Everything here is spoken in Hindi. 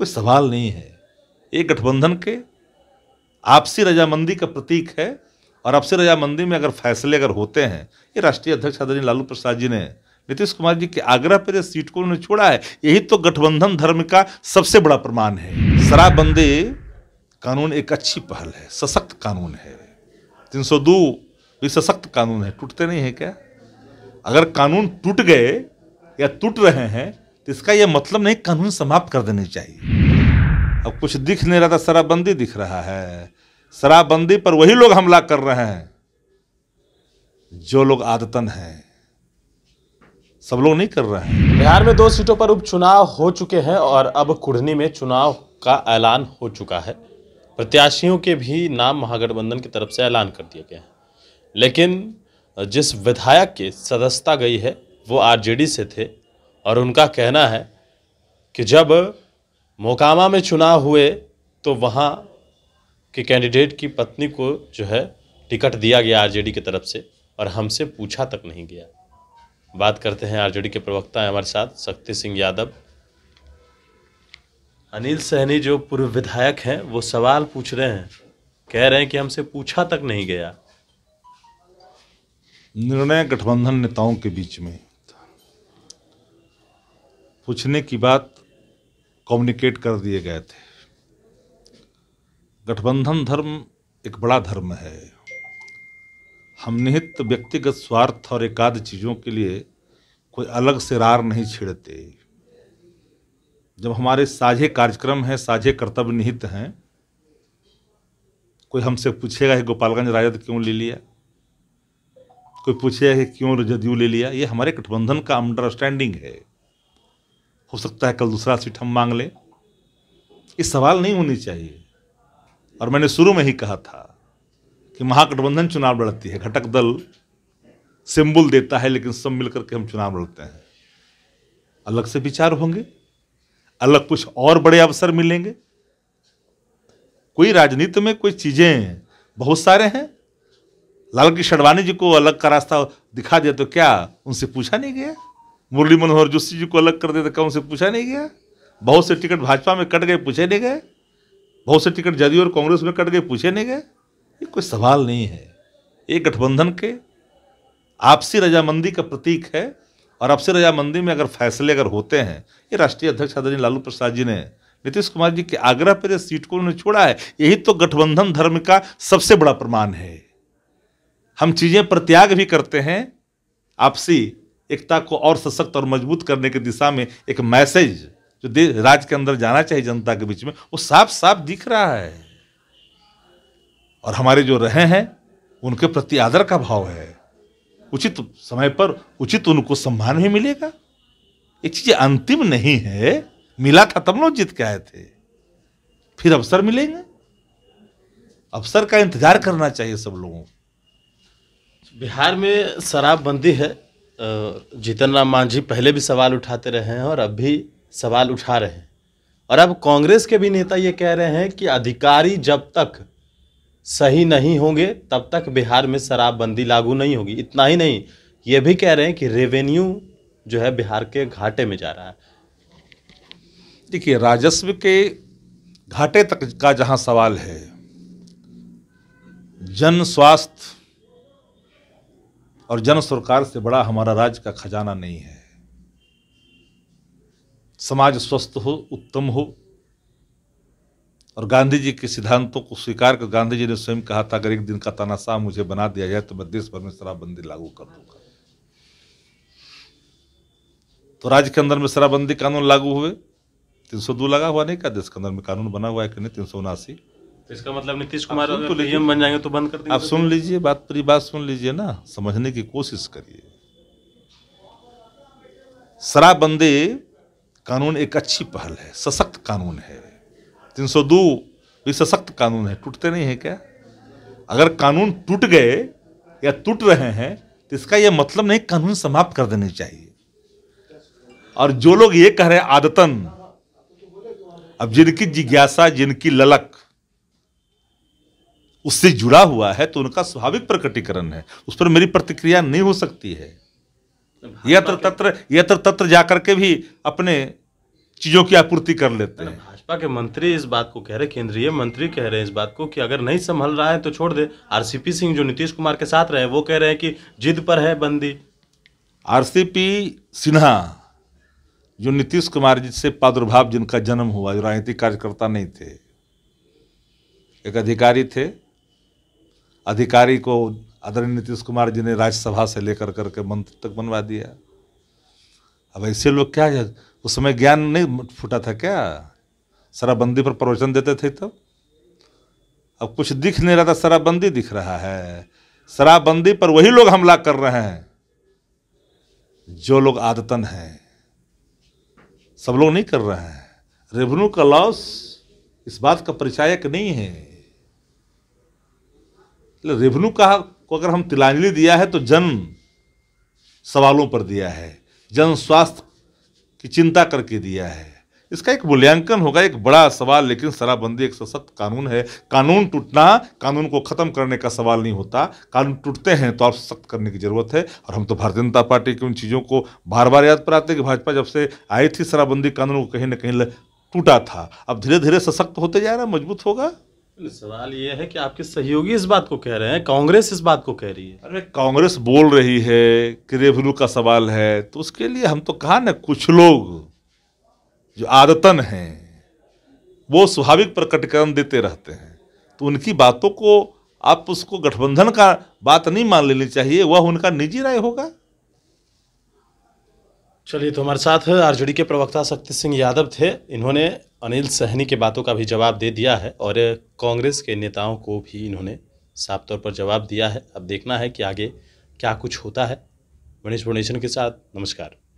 कोई सवाल नहीं है ये गठबंधन के आपसी रजामंदी का प्रतीक है और आपसी रजामंदी में अगर फैसले अगर होते हैं ये राष्ट्रीय अध्यक्ष आदरणीय लालू प्रसाद जी ने नीतीश कुमार जी के आग्रह पर सीट को उन्होंने छोड़ा है यही तो गठबंधन धर्म का सबसे बड़ा प्रमाण है शराबबंदी कानून एक अच्छी पहल है सशक्त कानून है तीन सौ दो सशक्त कानून है टूटते नहीं है क्या अगर कानून टूट गए या टूट रहे हैं तो इसका यह मतलब नहीं कानून समाप्त कर देने चाहिए अब कुछ दिख नहीं रहा था शराबबंदी दिख रहा है शराबबंदी पर वही लोग हमला कर रहे हैं जो लोग आदतन हैं सब लोग नहीं कर रहे हैं बिहार में दो सीटों पर उपचुनाव हो चुके हैं और अब कुढ़नी में चुनाव का ऐलान हो चुका है प्रत्याशियों के भी नाम महागठबंधन की तरफ से ऐलान कर दिए गए हैं लेकिन जिस विधायक के सदस्यता गई है वो आरजेडी से थे और उनका कहना है कि जब मोकामा में चुनाव हुए तो वहाँ के कैंडिडेट की पत्नी को जो है टिकट दिया गया आरजेडी की तरफ से और हमसे पूछा तक नहीं गया बात करते हैं आरजेडी के प्रवक्ता हैं हमारे साथ शक्ति सिंह यादव अनिल सहनी जो पूर्व विधायक हैं वो सवाल पूछ रहे हैं कह रहे हैं कि हमसे पूछा तक नहीं गया निर्णय गठबंधन नेताओं के बीच में पूछने की बात कम्युनिकेट कर दिए गए थे गठबंधन धर्म एक बड़ा धर्म है हम निहित व्यक्तिगत स्वार्थ और एकाध चीज़ों के लिए कोई अलग से रार नहीं छेड़ते जब हमारे साझे कार्यक्रम हैं साझे कर्तव्य निहित हैं कोई हमसे पूछेगा कि गोपालगंज राजद क्यों ले लिया कोई पूछेगा कि क्यों जदयू ले लिया ये हमारे गठबंधन का अंडरस्टैंडिंग है हो सकता है कल दूसरा सीट हम मांग लें ये सवाल नहीं होनी चाहिए और मैंने शुरू में ही कहा था कि महागठबंधन चुनाव लड़ती है घटक दल सिंबल देता है लेकिन सब मिलकर के हम चुनाव लड़ते हैं अलग से विचार होंगे अलग कुछ और बड़े अवसर मिलेंगे कोई राजनीति में कोई चीज़ें बहुत सारे हैं लाल कृष्ण अडवाणी जी को अलग का रास्ता दिखा दिया तो क्या उनसे पूछा नहीं गया मुरली मनोहर जोशी जी को अलग कर देते तो कौन से पूछा नहीं गया बहुत से टिकट भाजपा में कट गए पूछे नहीं गए बहुत से टिकट जदयू और कांग्रेस में कट गए पूछे नहीं गए ये कोई सवाल नहीं है ये गठबंधन के आपसी रजामंदी का प्रतीक है और आपसी रजामंदी में अगर फैसले अगर होते हैं ये राष्ट्रीय अध्यक्ष आदरणीय लालू प्रसाद जी ने नीतीश कुमार जी के आग्रह पर इस सीट को उन्होंने छोड़ा है यही तो गठबंधन धर्म का सबसे बड़ा प्रमाण है हम चीज़ें प्रत्याग भी करते हैं आपसी एकता को और सशक्त और मजबूत करने की दिशा में एक मैसेज जो राज्य के अंदर जाना चाहिए जनता के बीच में वो साफ साफ दिख रहा है और हमारे जो रहे हैं उनके प्रति आदर का भाव है उचित समय पर उचित उनको सम्मान भी मिलेगा ये चीज़ अंतिम नहीं है मिला था तब लोग जीत के आए थे फिर अवसर मिलेंगे अवसर का इंतजार करना चाहिए सब लोगों को बिहार में शराबबंदी है जीतन राम मांझी पहले भी सवाल उठाते रहे हैं और अब भी सवाल उठा रहे हैं और अब कांग्रेस के भी नेता ये कह रहे हैं कि अधिकारी जब तक सही नहीं होंगे तब तक बिहार में शराबबंदी लागू नहीं होगी इतना ही नहीं ये भी कह रहे हैं कि रेवेन्यू जो है बिहार के घाटे में जा रहा है देखिए राजस्व के घाटे तक का जहां सवाल है जन स्वास्थ्य और जन सरकार से बड़ा हमारा राज्य का खजाना नहीं है समाज स्वस्थ हो उत्तम हो और गांधी जी के सिद्धांतों को स्वीकार कर गांधी जी ने स्वयं कहा था अगर एक दिन का तानाशाह मुझे बना दिया जाए तो मैं देश भर में शराबबंदी लागू कर दूंगा तो राज्य के अंदर में शराबबंदी कानून लागू हुए तीन सौ दो लगा हुआ नहीं क्या देश के अंदर में कानून बना हुआ है कि नहीं तीन सौ उनासी तो इसका मतलब नीतीश कुमार तो लीजिए बन जाएंगे तो बंद कर देंगे आप सुन लीजिए बात पूरी बात सुन लीजिए ना समझने की कोशिश करिए शराबबंदी कानून एक अच्छी पहल है सशक्त कानून है 302 भी सशक्त कानून है टूटते नहीं है क्या अगर कानून टूट गए या टूट रहे हैं तो इसका यह मतलब नहीं कानून समाप्त कर देने चाहिए और जो लोग ये कह रहे हैं आदतन अब जिनकी जिज्ञासा जिनकी ललक उससे जुड़ा हुआ है तो उनका स्वाभाविक प्रकटीकरण है उस पर मेरी प्रतिक्रिया नहीं हो सकती है यत्र तो तत्र यत्र तो तत्र जाकर के भी अपने चीजों की आपूर्ति कर लेते हैं भाजपा के मंत्री इस बात को कह रहे केंद्रीय मंत्री कह रहे हैं इस बात को कि अगर नहीं संभल रहा है तो छोड़ दे आरसीपी सिंह जो नीतीश कुमार के साथ रहे वो कह रहे हैं कि जिद पर है बंदी आरसीपी सिन्हा जो नीतीश कुमार जी से प्रादुर्भाव जिनका जन्म हुआ जो राजनीतिक कार्यकर्ता नहीं थे एक अधिकारी थे अधिकारी को आदरणीय नीतीश कुमार जी ने राज्यसभा से लेकर करके मंत्री तक बनवा दिया अब ऐसे लोग क्या है उस समय ज्ञान नहीं फूटा था क्या शराबबंदी पर प्रवचन देते थे तब अब कुछ दिख नहीं रहा था शराबबंदी दिख रहा है शराबबंदी पर वही लोग हमला कर रहे हैं जो लोग आदतन हैं सब लोग नहीं कर रहे हैं रेवेन्यू का लॉस इस बात का परिचायक नहीं है रेवन्यू का को अगर हम तिलांजलि दिया है तो जन सवालों पर दिया है जन स्वास्थ्य की चिंता करके दिया है इसका एक मूल्यांकन होगा एक बड़ा सवाल लेकिन शराबबंदी एक सशक्त कानून है कानून टूटना कानून को ख़त्म करने का सवाल नहीं होता कानून टूटते हैं तो आप सख्त करने की ज़रूरत है और हम तो भारतीय जनता पार्टी की उन चीज़ों को बार बार याद पर आते कि भाजपा जब से आई थी शराबबंदी कानून को कहीं ना कहीं टूटा था अब धीरे धीरे सशक्त होते जा रहा मजबूत होगा सवाल ये है कि आपके सहयोगी इस बात को कह रहे हैं कांग्रेस इस बात को कह रही है अरे कांग्रेस बोल रही है कि रेवन्यू का सवाल है तो उसके लिए हम तो कहा ना कुछ लोग जो आदतन हैं वो स्वाभाविक प्रकटीकरण देते रहते हैं तो उनकी बातों को आप उसको गठबंधन का बात नहीं मान लेनी चाहिए वह उनका निजी राय होगा चलिए तो हमारे साथ आरजेडी के प्रवक्ता शक्ति सिंह यादव थे इन्होंने अनिल सहनी के बातों का भी जवाब दे दिया है और कांग्रेस के नेताओं को भी इन्होंने साफ तौर पर जवाब दिया है अब देखना है कि आगे क्या कुछ होता है मनीष डोनेशन के साथ नमस्कार